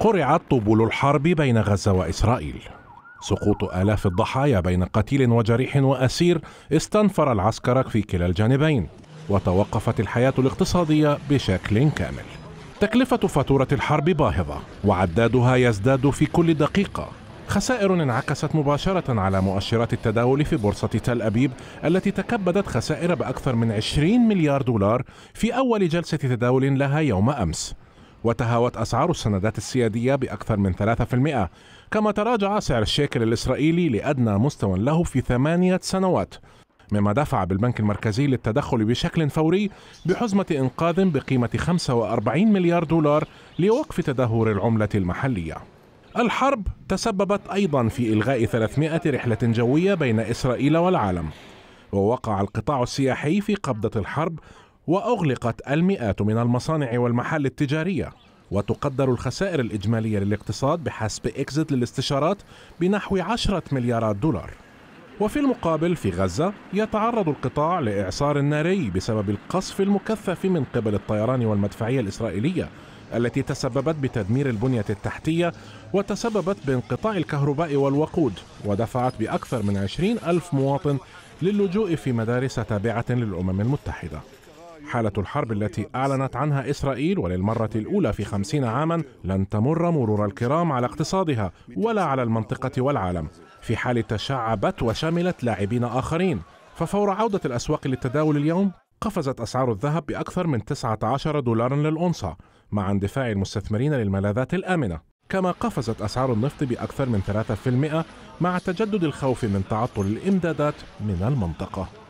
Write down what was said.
قرعت طبول الحرب بين غزة وإسرائيل سقوط آلاف الضحايا بين قتيل وجريح وأسير استنفر العسكر في كلا الجانبين وتوقفت الحياة الاقتصادية بشكل كامل تكلفة فاتورة الحرب باهظة وعدادها يزداد في كل دقيقة خسائر انعكست مباشرة على مؤشرات التداول في بورصة تل أبيب التي تكبدت خسائر بأكثر من 20 مليار دولار في أول جلسة تداول لها يوم أمس وتهاوت أسعار السندات السيادية بأكثر من 3% كما تراجع سعر الشيكل الإسرائيلي لأدنى مستوى له في ثمانية سنوات مما دفع بالبنك المركزي للتدخل بشكل فوري بحزمة إنقاذ بقيمة 45 مليار دولار لوقف تدهور العملة المحلية الحرب تسببت أيضا في إلغاء 300 رحلة جوية بين إسرائيل والعالم ووقع القطاع السياحي في قبضة الحرب وأغلقت المئات من المصانع والمحال التجارية وتقدر الخسائر الإجمالية للاقتصاد بحسب إكزت للاستشارات بنحو 10 مليارات دولار وفي المقابل في غزة يتعرض القطاع لإعصار ناري بسبب القصف المكثف من قبل الطيران والمدفعية الإسرائيلية التي تسببت بتدمير البنية التحتية وتسببت بانقطاع الكهرباء والوقود ودفعت بأكثر من 20 ألف مواطن للجوء في مدارس تابعة للأمم المتحدة حالة الحرب التي أعلنت عنها إسرائيل وللمرة الأولى في خمسين عاما لن تمر مرور الكرام على اقتصادها ولا على المنطقة والعالم في حال تشعبت وشملت لاعبين آخرين ففور عودة الأسواق للتداول اليوم قفزت أسعار الذهب بأكثر من 19 دولارا للأونصة مع اندفاع المستثمرين للملاذات الآمنة كما قفزت أسعار النفط بأكثر من 3% مع تجدد الخوف من تعطل الإمدادات من المنطقة